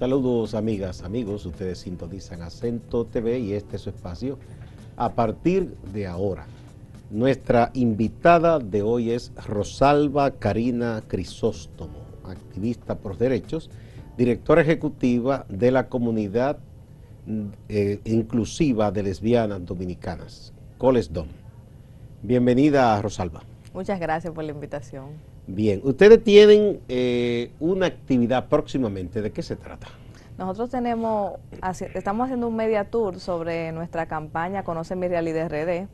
Saludos amigas, amigos, ustedes sintonizan Acento TV y este es su espacio. A partir de ahora, nuestra invitada de hoy es Rosalba Karina Crisóstomo, activista por derechos, directora ejecutiva de la comunidad mm, eh, inclusiva de lesbianas dominicanas, Dom. Bienvenida Rosalba. Muchas gracias por la invitación. Bien, ustedes tienen eh, una actividad próximamente, ¿de qué se trata? Nosotros tenemos, estamos haciendo un media tour sobre nuestra campaña Conoce mi realidad RD,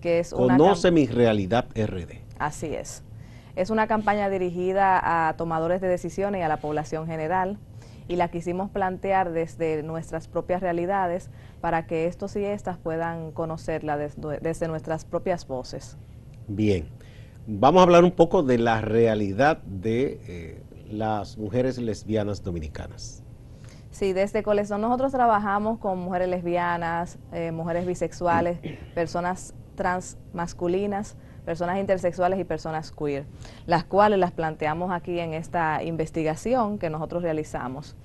que es Conoce mi realidad RD. Así es. Es una campaña dirigida a tomadores de decisiones y a la población general y la quisimos plantear desde nuestras propias realidades para que estos y estas puedan conocerla desde, desde nuestras propias voces. Bien. Vamos a hablar un poco de la realidad de eh, las mujeres lesbianas dominicanas. Sí, desde Colesón nosotros trabajamos con mujeres lesbianas, eh, mujeres bisexuales, personas transmasculinas, personas intersexuales y personas queer, las cuales las planteamos aquí en esta investigación que nosotros realizamos.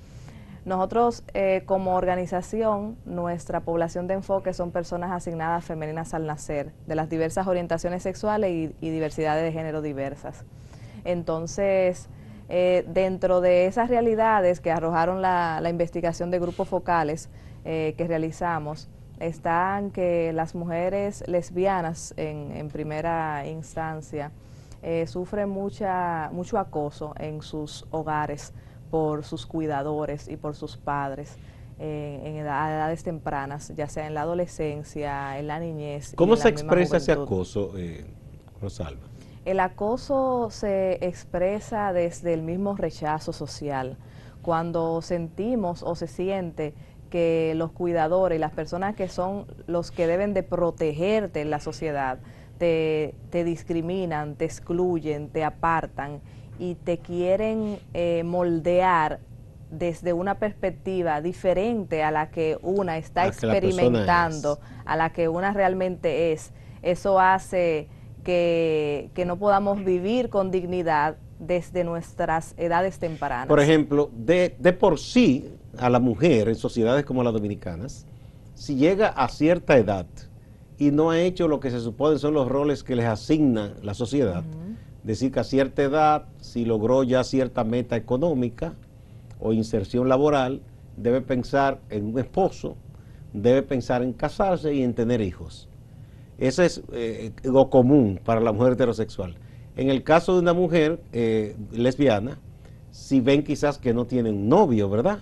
Nosotros eh, como organización, nuestra población de enfoque son personas asignadas femeninas al nacer, de las diversas orientaciones sexuales y, diversidades de género diversas. Entonces, eh, dentro de esas realidades que arrojaron la, investigación de grupos focales eh, que realizamos, están que las mujeres lesbianas en, primera instancia sufren mucho acoso en sus hogares por sus cuidadores y por sus padres. Eh, a en edades tempranas, ya sea en la adolescencia, en la niñez. ¿Cómo se expresa ese acoso, eh, Rosalba? El acoso se expresa desde el mismo rechazo social. Cuando sentimos o se siente que los cuidadores, las personas que son los que deben de protegerte en la sociedad, te, te discriminan, te excluyen, te apartan y te quieren eh, moldear desde una perspectiva diferente a la que una está experimentando, a la que una realmente es, eso hace que, no podamos vivir con dignidad desde nuestras edades tempranas. Por ejemplo, de, de, por sí a la mujer en sociedades como las dominicanas, si llega a cierta edad y no ha hecho lo que se supone son los roles que les asigna la sociedad, decir que a cierta edad si logró ya cierta meta económica o inserción laboral, debe pensar en un esposo, debe pensar en casarse y en tener hijos. Eso es eh, lo común para la mujer heterosexual. En el caso de una mujer eh, lesbiana, si ven quizás que no tienen un novio, ¿verdad?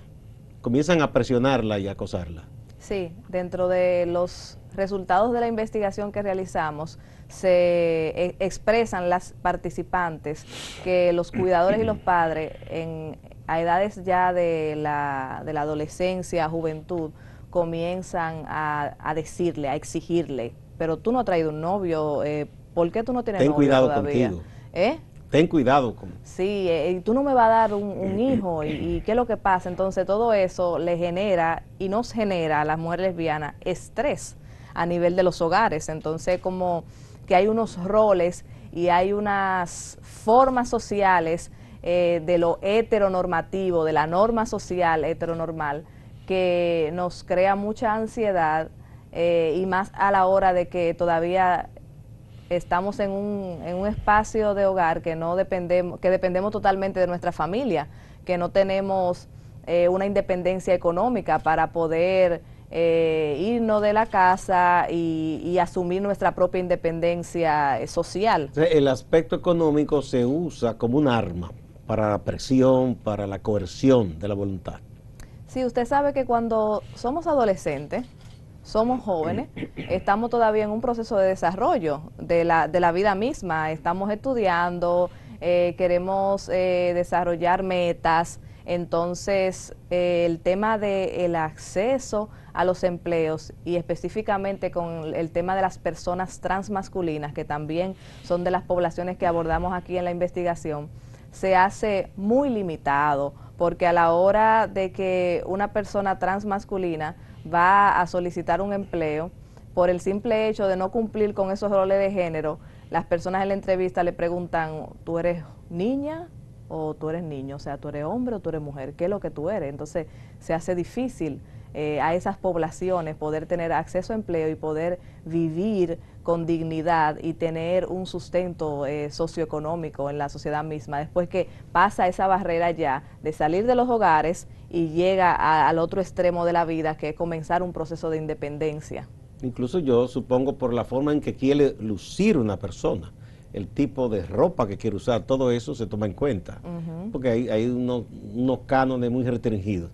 Comienzan a presionarla y acosarla. Sí, dentro de los resultados de la investigación que realizamos, se eh, expresan las participantes que los cuidadores y los padres en, a edades ya de la, de la adolescencia, juventud, comienzan a, decirle, a exigirle, pero tú no has traído un novio, eh, ¿por qué tú no tienes Ten novio cuidado todavía? Contigo. ¿Eh? Ten cuidado con... Sí, eh, tú no me vas a dar un, hijo, y, y, qué es lo que pasa? Entonces todo eso le genera y nos genera a las mujeres lesbianas estrés a nivel de los hogares, entonces como que hay unos roles y hay unas formas sociales eh, de lo heteronormativo, de la norma social heteronormal, que nos crea mucha ansiedad eh, y más a la hora de que todavía estamos en un, en un espacio de hogar que no dependemos, que dependemos totalmente de nuestra familia, que no tenemos eh, una independencia económica para poder eh, irnos de la casa y, asumir nuestra propia independencia eh, social. El aspecto económico se usa como un arma para la presión, para la coerción de la voluntad. Sí, usted sabe que cuando somos adolescentes, somos jóvenes, estamos todavía en un proceso de desarrollo de la, vida misma, estamos estudiando, eh, queremos desarrollar metas, entonces el tema del acceso a los empleos y específicamente con el tema de las personas transmasculinas, que también son de las poblaciones que abordamos aquí en la investigación, se hace muy limitado, porque a la hora de que una persona transmasculina va a solicitar un empleo, por el simple hecho de no cumplir con esos roles de género, las personas en la entrevista le preguntan, ¿tú eres niña o tú eres niño? O sea, ¿tú eres hombre o tú eres mujer? ¿Qué es lo que tú eres? Entonces, se hace difícil eh, a esas poblaciones, poder tener acceso a empleo y poder vivir con dignidad y tener un sustento eh, socioeconómico en la sociedad misma, después que pasa esa barrera ya de salir de los hogares y llega al otro extremo de la vida, que es comenzar un proceso de independencia. Incluso yo supongo por la forma en que quiere lucir una persona, el tipo de ropa que quiere usar, todo eso se toma en cuenta, porque hay, unos, unos cánones muy restringidos.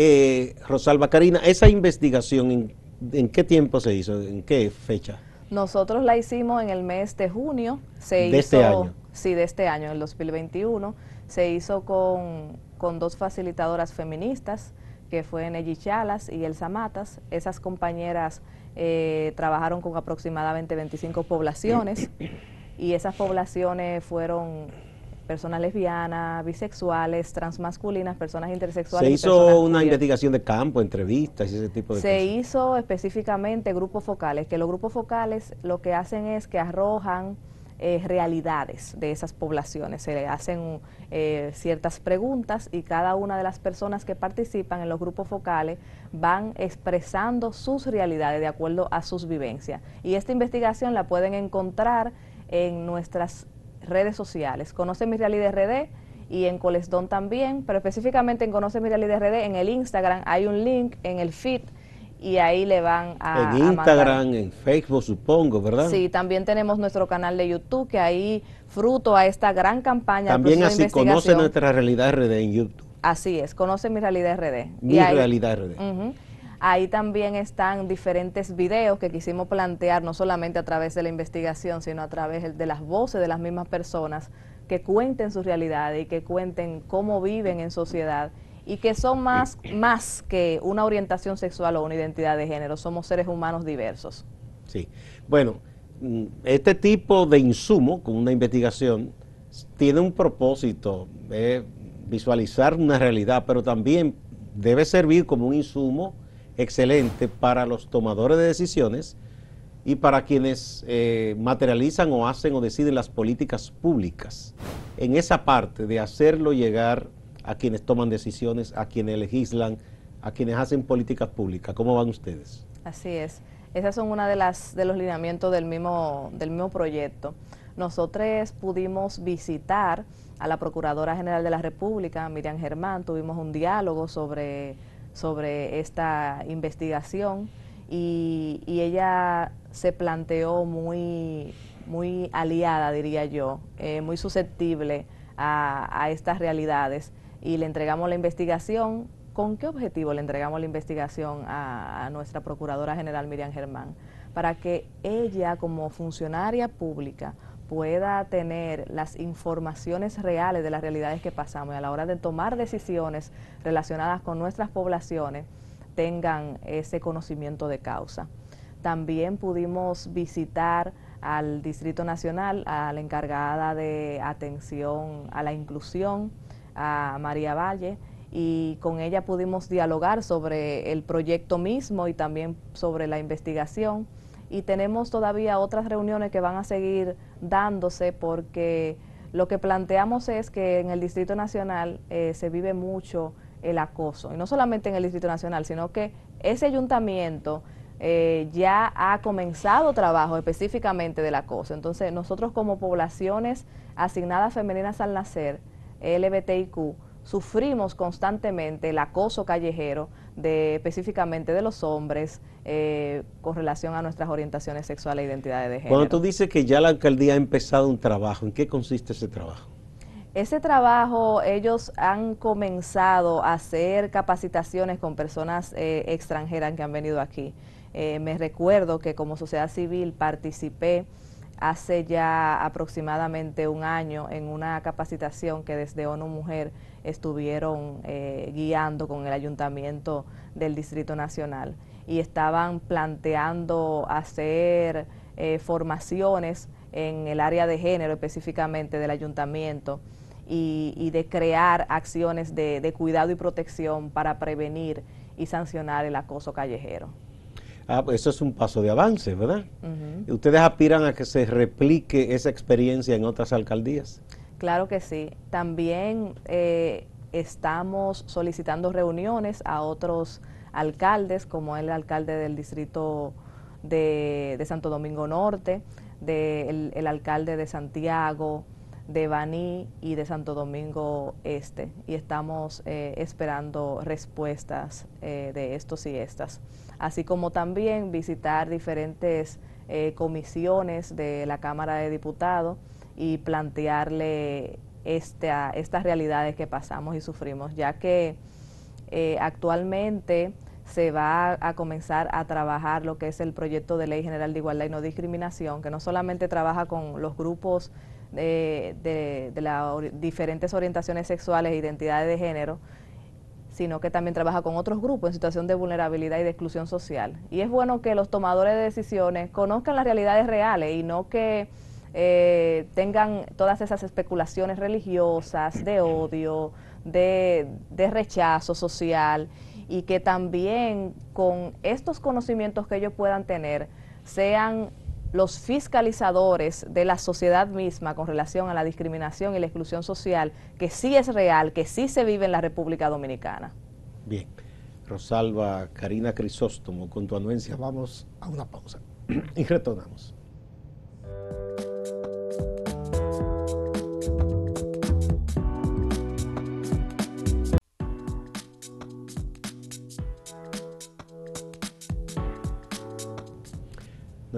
Eh, Rosalba Karina, esa investigación, ¿en, qué tiempo se hizo? ¿En qué fecha? Nosotros la hicimos en el mes de junio. Se este hizo, este año? Sí, de este año, en el 2021. Se hizo con, dos facilitadoras feministas, que fue Nelly Chalas y Elsa Matas. Esas compañeras eh, trabajaron con aproximadamente 25 poblaciones y esas poblaciones fueron personas lesbianas, bisexuales, transmasculinas, personas intersexuales. Se hizo una investigación de campo, entrevistas y ese tipo de cosas. Se hizo específicamente grupos focales, que los grupos focales lo que hacen es que arrojan eh, realidades de esas poblaciones. Se le hacen eh, ciertas preguntas y cada una de las personas que participan en los grupos focales van expresando sus realidades de acuerdo a sus vivencias. Y esta investigación la pueden encontrar en nuestras redes sociales. Conoce mi realidad RD y en Colesdón también, pero específicamente en Conoce mi realidad RD, en el Instagram hay un link en el feed y ahí le van a... En Instagram, en Facebook supongo, ¿verdad? Sí, también tenemos nuestro canal de YouTube que ahí fruto a esta gran campaña. También así conocen conoce nuestra realidad RD en YouTube. Así es, conoce mi realidad RD. Mi realidad RD. Ahí también están diferentes videos que quisimos plantear, no solamente a través de la investigación, sino a través de las voces de las mismas personas que cuenten su realidad y que cuenten cómo viven en sociedad y que son más, más que una orientación sexual o una identidad de género, somos seres humanos diversos. Sí, bueno, mm, este tipo de insumo con una investigación tiene un propósito, eh, visualizar una realidad, pero también debe servir como un insumo excelente para los tomadores de decisiones y para quienes eh, materializan o hacen o deciden las políticas públicas. En esa parte de hacerlo llegar a quienes toman decisiones, a quienes legislan, a quienes hacen políticas públicas. ¿Cómo van ustedes? Así es. Esas son una de las de los lineamientos del mismo del mismo proyecto. Nosotros pudimos visitar a la Procuradora General de la República, Miriam Germán, tuvimos un diálogo sobre sobre esta investigación y, ella se planteó muy, muy aliada, diría yo, eh, muy susceptible a, estas realidades y le entregamos la investigación. ¿Con qué objetivo le entregamos la investigación a, a, nuestra Procuradora General Miriam Germán? Para que ella, como funcionaria pública, pueda tener las informaciones reales de las realidades que pasamos y a la hora de tomar decisiones relacionadas con nuestras poblaciones tengan ese conocimiento de causa. También pudimos visitar al Distrito Nacional, a la encargada de atención a la inclusión, a María Valle, y con ella pudimos dialogar sobre el proyecto mismo y también sobre la investigación y tenemos todavía otras reuniones que van a seguir dándose porque lo que planteamos es que en el Distrito Nacional eh, se vive mucho el acoso, y no solamente en el Distrito Nacional, sino que ese ayuntamiento eh, ya ha comenzado trabajo específicamente del acoso. Entonces, nosotros como poblaciones asignadas femeninas al nacer, LBTIQ, sufrimos constantemente el acoso callejero, de, específicamente de los hombres eh, con relación a nuestras orientaciones sexuales e identidades de género. Cuando tú dices que ya la alcaldía ha empezado un trabajo, ¿en qué consiste ese trabajo? Ese trabajo, ellos han comenzado a hacer capacitaciones con personas eh, extranjeras que han venido aquí. Eh, me recuerdo que como sociedad civil participé hace ya aproximadamente un año en una capacitación que desde ONU Mujer estuvieron eh, guiando con el ayuntamiento del Distrito Nacional y estaban planteando hacer eh, formaciones en el área de género específicamente del ayuntamiento y, de crear acciones de cuidado y protección para prevenir y sancionar el acoso callejero. Ah, pues eso es un paso de avance, ¿verdad? ¿Ustedes aspiran a que se replique esa experiencia en otras alcaldías? Claro que sí. También eh, estamos solicitando reuniones a otros alcaldes, como el alcalde del distrito de, Santo Domingo Norte, el alcalde de Santiago, de Baní y de Santo Domingo Este y estamos eh, esperando respuestas eh, de estos y estas, así como también visitar diferentes eh, comisiones de la Cámara de Diputados y plantearle estas realidades que pasamos y sufrimos, ya que actualmente se va a comenzar a trabajar lo que es el proyecto de ley general de igualdad y no discriminación, que no solamente trabaja con los grupos de, de, de las diferentes orientaciones sexuales e identidades de género, sino que también trabaja con otros grupos en situación de vulnerabilidad y de exclusión social. Y es bueno que los tomadores de decisiones conozcan las realidades reales y no que eh, tengan todas esas especulaciones religiosas, de odio, de, de rechazo social y que también con estos conocimientos que ellos puedan tener sean los fiscalizadores de la sociedad misma con relación a la discriminación y la exclusión social, que sí es real, que sí se vive en la República Dominicana. Bien, Rosalba Karina Crisóstomo, con tu anuencia vamos a una pausa y retornamos.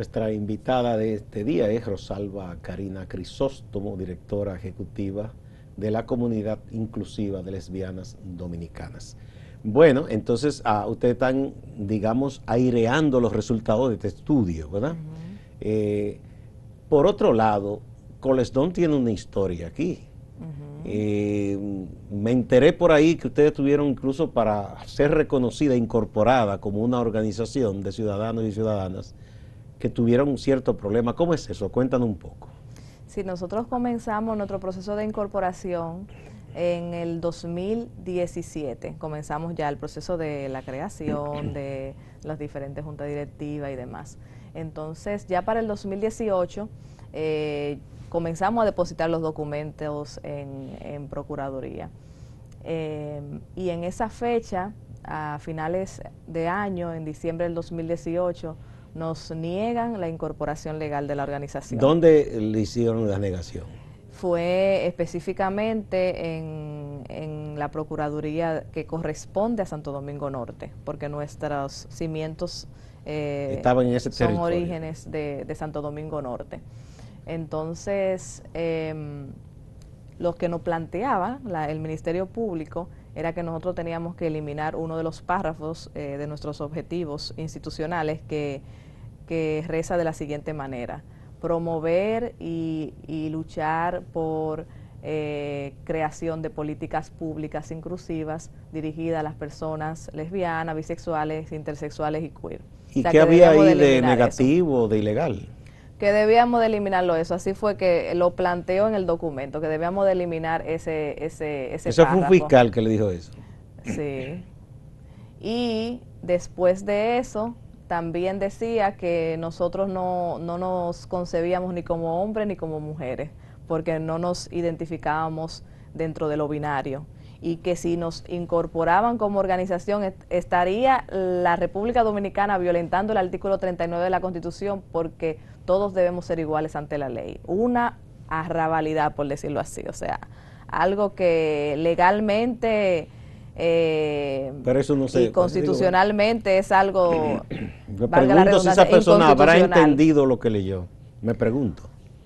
Nuestra invitada de este día es Rosalba Karina Crisóstomo, directora ejecutiva de la Comunidad Inclusiva de Lesbianas Dominicanas. Bueno, entonces ah, ustedes están, digamos, aireando los resultados de este estudio, ¿verdad? Eh, por otro lado, Colesdón tiene una historia aquí. Eh, me enteré por ahí que ustedes tuvieron incluso para ser reconocida, incorporada como una organización de ciudadanos y ciudadanas, que tuvieron un cierto problema. ¿Cómo es eso? Cuéntanos un poco. sí, nosotros comenzamos nuestro proceso de incorporación en el 2017. Comenzamos ya el proceso de la creación de las diferentes juntas directivas y demás. Entonces, ya para el 2018 eh, comenzamos a depositar los documentos en, Procuraduría. Eh, y en esa fecha, a finales de año, en diciembre del 2018, nos niegan la incorporación legal de la organización. ¿Dónde le hicieron la negación? Fue específicamente en, la Procuraduría que corresponde a Santo Domingo Norte, porque nuestros cimientos eh, Estaban en ese son orígenes de, Santo Domingo Norte. Entonces, eh, lo que nos planteaba el Ministerio Público era que nosotros teníamos que eliminar uno de los párrafos eh, de nuestros objetivos institucionales que, que, reza de la siguiente manera, promover y, y luchar por eh, creación de políticas públicas inclusivas dirigidas a las personas lesbianas, bisexuales, intersexuales y queer. ¿Y qué había ahí de, negativo, de ilegal? que debíamos de eliminarlo eso. Así fue que lo planteó en el documento, que debíamos de eliminar ese ese Eso fue un fiscal que le dijo eso. Sí. Y después de eso, también decía que nosotros no, no nos concebíamos ni como hombres ni como mujeres, porque no nos identificábamos dentro de lo binario y que si nos incorporaban como organización estaría la República Dominicana violentando el artículo 39 de la Constitución porque todos debemos ser iguales ante la ley. Una arrabalidad, por decirlo así, o sea, algo que legalmente eh, Pero eso no y constitucionalmente es algo... Me pregunto si esa persona habrá entendido lo que leyó, me pregunto.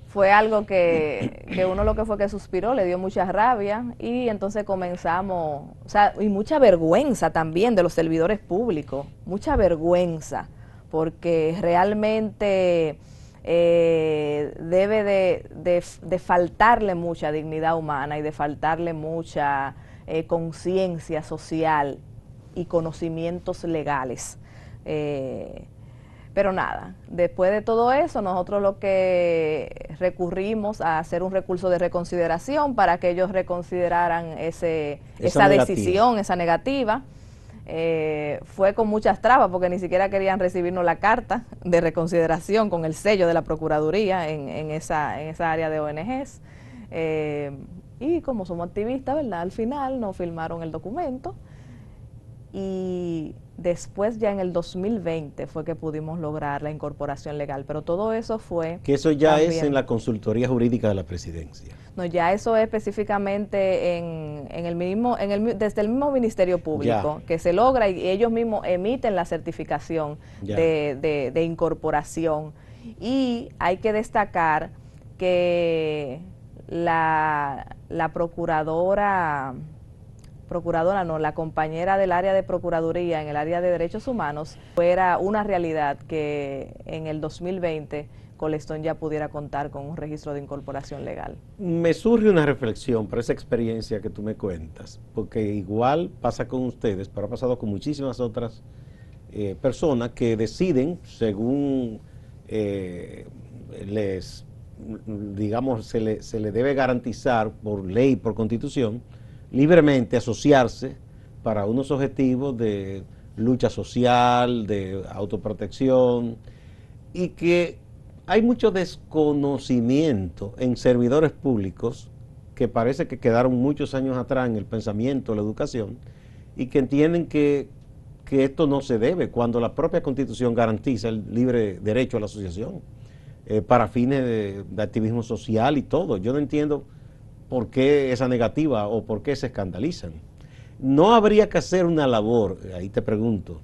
Fue algo que, que uno lo que fue que suspiró, le dio mucha rabia y entonces comenzamos, o sea, y mucha vergüenza también de los servidores públicos, mucha vergüenza, porque realmente eh, debe de, faltarle mucha dignidad humana y de faltarle mucha eh, conciencia social y conocimientos legales. Eh, pero nada, después de todo eso, nosotros lo que recurrimos a hacer un recurso de reconsideración para que ellos reconsideraran ese, esa decisión, esa negativa. Eh, fue con muchas trabas porque ni siquiera querían recibirnos la carta de reconsideración con el sello de la Procuraduría en, esa, en esa, área de ONGs. Eh, y como somos activistas, ¿verdad? Al final nos firmaron el documento y Después ya en el 2020 fue que pudimos lograr la incorporación legal, pero todo eso fue... Que eso ya es en la consultoría jurídica de la presidencia. No, ya eso es específicamente en, el mismo, en el, desde el mismo Ministerio Público, que se logra y ellos mismos emiten la certificación de, de incorporación. Y hay que destacar que la, la procuradora procuradora no, la compañera del área de Procuraduría en el área de Derechos Humanos, fuera una realidad que en el 2020 Colestón ya pudiera contar con un registro de incorporación legal. Me surge una reflexión por esa experiencia que tú me cuentas, porque igual pasa con ustedes, pero ha pasado con muchísimas otras eh, personas que deciden, según eh, les, digamos, se le, se le debe garantizar por ley, por constitución, libremente asociarse para unos objetivos de lucha social, de autoprotección, y que hay mucho desconocimiento en servidores públicos que parece que quedaron muchos años atrás en el pensamiento, la educación, y que entienden que, esto no se debe, cuando la propia constitución garantiza el libre derecho a la asociación, eh, para fines de activismo social y todo. Yo no entiendo por qué esa negativa o por qué se escandalizan. No habría que hacer una labor, ahí te pregunto,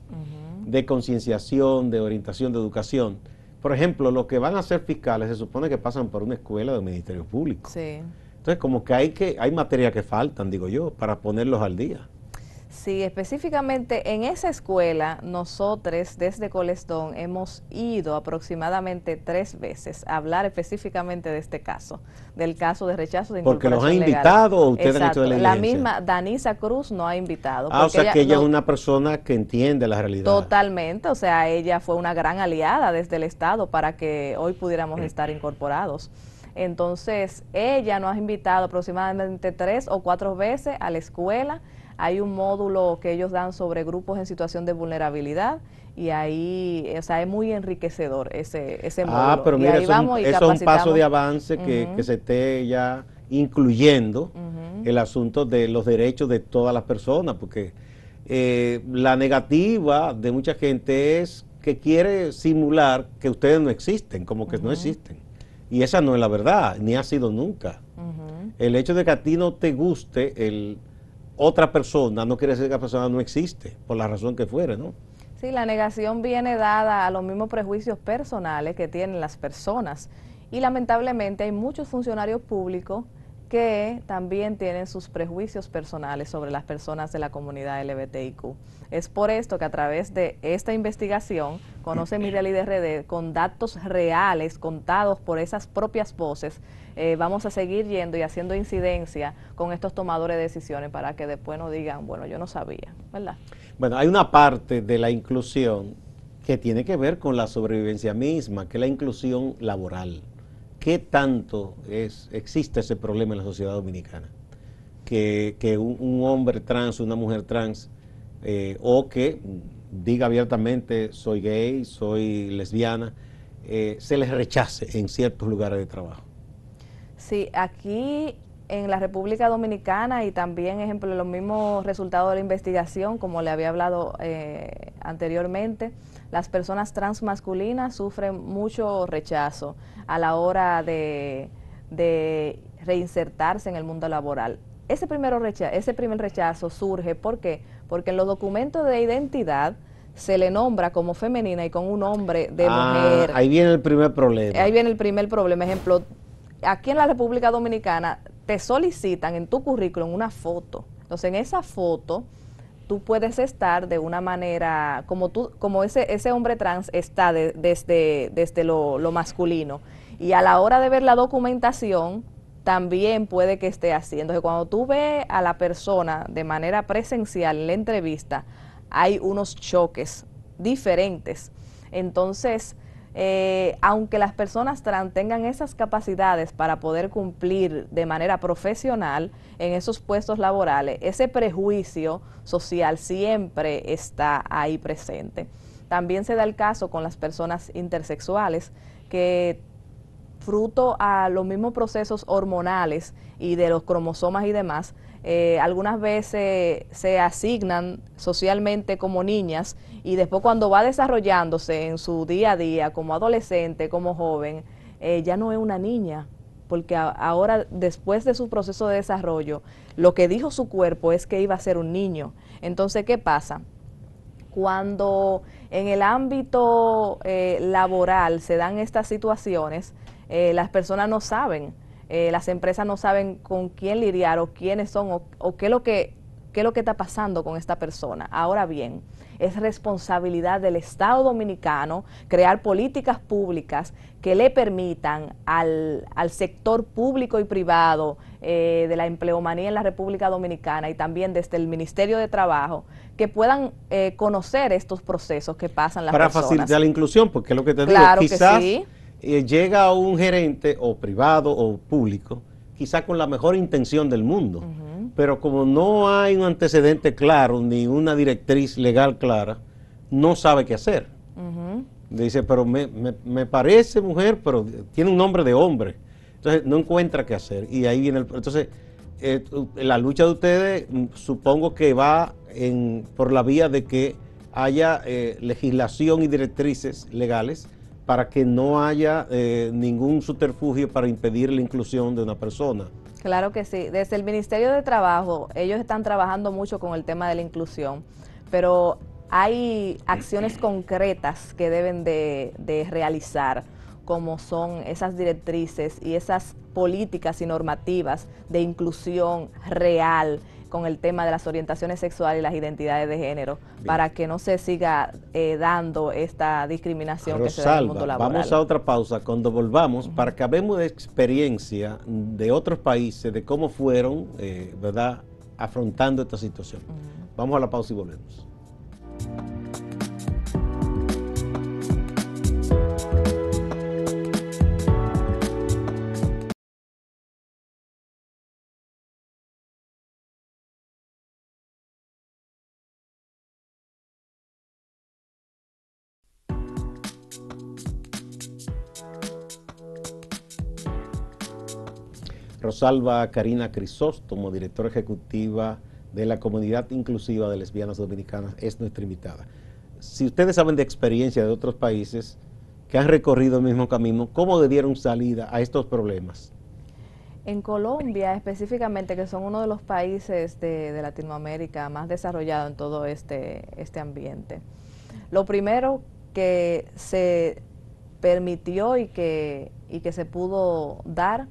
de concienciación, de orientación, de educación. Por ejemplo, los que van a ser fiscales se supone que pasan por una escuela del Ministerio Público. Entonces, como que hay, que hay materia que faltan, digo yo, para ponerlos al día. Sí, específicamente en esa escuela nosotros desde Colestón hemos ido aproximadamente tres veces a hablar específicamente de este caso, del caso de rechazo de Porque los ha invitado ustedes han hecho la misma Danisa Cruz no ha invitado. Ah, o sea que ella es una persona que entiende la realidad. Totalmente, o sea, ella fue una gran aliada desde el Estado para que hoy pudiéramos eh. estar incorporados. Entonces, ella nos ha invitado aproximadamente tres o cuatro veces a la escuela hay un módulo que ellos dan sobre grupos en situación de vulnerabilidad y ahí, o sea, es muy enriquecedor ese, ese ah, módulo. Ah, pero mira, eso, es un paso de avance que, se esté ya incluyendo el asunto de los derechos de todas las personas, porque eh, la negativa de mucha gente es que quiere simular que ustedes no existen, como que no existen. Y esa no es la verdad, ni ha sido nunca. El hecho de que a ti no te guste el otra persona, no quiere decir que la persona no existe, por la razón que fuere, ¿no? Sí, la negación viene dada a los mismos prejuicios personales que tienen las personas. Y lamentablemente hay muchos funcionarios públicos que también tienen sus prejuicios personales sobre las personas de la comunidad LBTIQ. Es por esto que a través de esta investigación conoce mi y con datos reales contados por esas propias voces. Eh, vamos a seguir yendo y haciendo incidencia con estos tomadores de decisiones para que después no digan, bueno, yo no sabía, ¿verdad? Bueno, hay una parte de la inclusión que tiene que ver con la sobrevivencia misma, que es la inclusión laboral. ¿Qué tanto existe ese problema en la sociedad dominicana? Que, un, hombre trans, una mujer trans, eh, o que mm, diga abiertamente soy gay, soy lesbiana, eh, se les rechace en ciertos lugares de trabajo. Sí, aquí en la República Dominicana y también, ejemplo, los mismos resultados de la investigación, como le había hablado eh, anteriormente, las personas transmasculinas sufren mucho rechazo a la hora de, reinsertarse en el mundo laboral. Ese, ese primer rechazo surge, ¿por qué? Porque en los documentos de identidad, se le nombra como femenina y con un nombre de ah, mujer. Ahí viene el primer problema. Ahí viene el primer problema. Ejemplo, aquí en la República Dominicana te solicitan en tu currículum una foto. Entonces, en esa foto tú puedes estar de una manera, como tú, como ese, ese hombre trans está desde, desde lo, lo masculino. Y a la hora de ver la documentación, también puede que esté así. Entonces, cuando tú ves a la persona de manera presencial en la entrevista, hay unos choques diferentes. Entonces, eh, aunque las personas trans tengan esas capacidades para poder cumplir de manera profesional en esos puestos laborales, ese prejuicio social siempre está ahí presente. También se da el caso con las personas intersexuales que fruto a los mismos procesos hormonales y de los cromosomas y demás, eh, algunas veces se asignan socialmente como niñas y después cuando va desarrollándose en su día a día como adolescente, como joven, eh, ya no es una niña, porque ahora después de su proceso de desarrollo, lo que dijo su cuerpo es que iba a ser un niño. Entonces, ¿qué pasa? Cuando en el ámbito eh, laboral se dan estas situaciones, eh, las personas no saben, las empresas no saben con quién lidiar o quiénes son o, o qué es lo que qué es lo que está pasando con esta persona. Ahora bien, es responsabilidad del Estado dominicano crear políticas públicas que le permitan al, al sector público y privado eh, de la empleomanía en la República Dominicana y también desde el Ministerio de Trabajo que puedan eh, conocer estos procesos que pasan las personas. Para facilitar la inclusión, porque es lo que te digo, quizás eh, llega un gerente o privado o público, quizás con la mejor intención del mundo pero como no hay un antecedente claro ni una directriz legal clara, no sabe qué hacer. Dice, pero me, me, parece mujer, pero tiene un nombre de hombre. Entonces no encuentra qué hacer. Y ahí viene Entonces, eh, la lucha de ustedes mm, supongo que va en, por la vía de que haya eh, legislación y directrices legales para que no haya eh, ningún subterfugio para impedir la inclusión de una persona. Claro que sí. Desde el Ministerio de Trabajo, ellos están trabajando mucho con el tema de la inclusión, pero hay acciones concretas que deben de, realizar como son esas directrices y esas políticas y normativas de inclusión real con el tema de las orientaciones sexuales y las identidades de género, para que no se siga eh, dando esta discriminación que se da en el mundo laboral. Vamos a otra pausa. Cuando volvamos, para que hablemos de experiencia de otros países, de cómo fueron, eh, ¿verdad?, afrontando esta situación. Vamos a la pausa y volvemos. Rosalba Karina Crisóstomo, directora ejecutiva de la Comunidad Inclusiva de Lesbianas Dominicanas, es nuestra invitada. Si ustedes saben de experiencia de otros países que han recorrido el mismo camino, ¿cómo dieron salida a estos problemas? En Colombia específicamente, que son uno de los países de, Latinoamérica más desarrollado en todo este, este ambiente, lo primero que se permitió y que, y que se pudo dar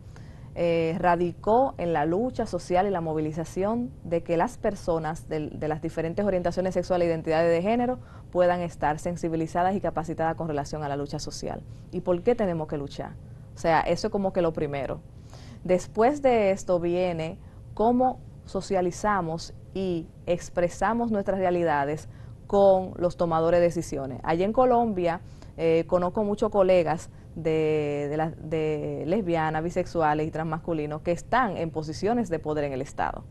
eh, radicó en la lucha social y la movilización de que las personas de, las diferentes orientaciones sexuales e identidades de género puedan estar sensibilizadas y capacitadas con relación a la lucha social. ¿Y por qué tenemos que luchar? O sea, eso es como que lo primero. Después de esto viene cómo socializamos y expresamos nuestras realidades con los tomadores de decisiones. Allí en Colombia eh, conozco muchos colegas de, de, lesbianas, bisexuales y transmasculinos que están en posiciones de poder en el Estado.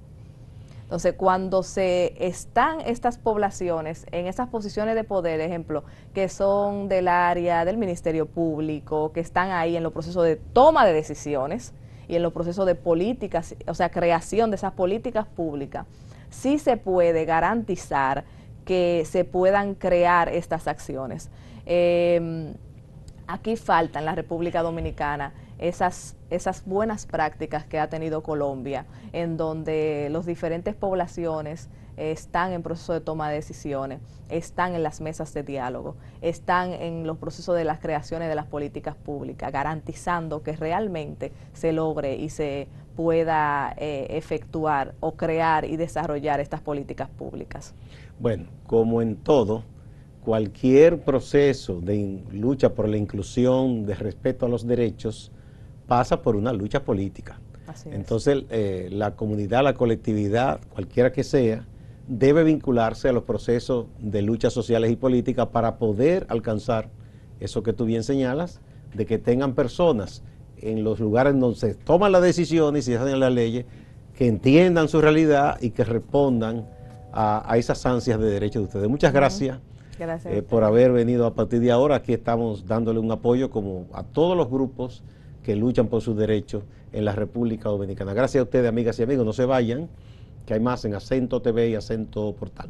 Entonces, cuando se están estas poblaciones en esas posiciones de poder, ejemplo, que son del área del Ministerio Público, que están ahí en los procesos de toma de decisiones y en los procesos de políticas, o sea, creación de esas políticas públicas, sí se puede garantizar que se puedan crear estas acciones. Em, aquí falta en la República Dominicana esas, esas buenas prácticas que ha tenido Colombia, en donde las diferentes poblaciones eh, están en proceso de toma de decisiones, están en las mesas de diálogo, están en los procesos de las creaciones de las políticas públicas, garantizando que realmente se logre y se pueda eh, efectuar o crear y desarrollar estas políticas públicas. Bueno, como en todo, cualquier proceso de lucha por la inclusión, de respeto a los derechos, pasa por una lucha política. Entonces, eh, la comunidad, la colectividad, cualquiera que sea, debe vincularse a los procesos de luchas sociales y políticas para poder alcanzar eso que tú bien señalas, de que tengan personas en los lugares donde se toman las decisiones y se hacen las leyes, que entiendan su realidad y que respondan a, esas ansias de derechos de ustedes. Muchas gracias Gracias eh, por haber venido. A partir de ahora aquí estamos dándole un apoyo como a todos los grupos que luchan por sus derechos en la República Dominicana. Gracias a ustedes, amigas y amigos. No se vayan, que hay más en Acento TV y Acento Portal.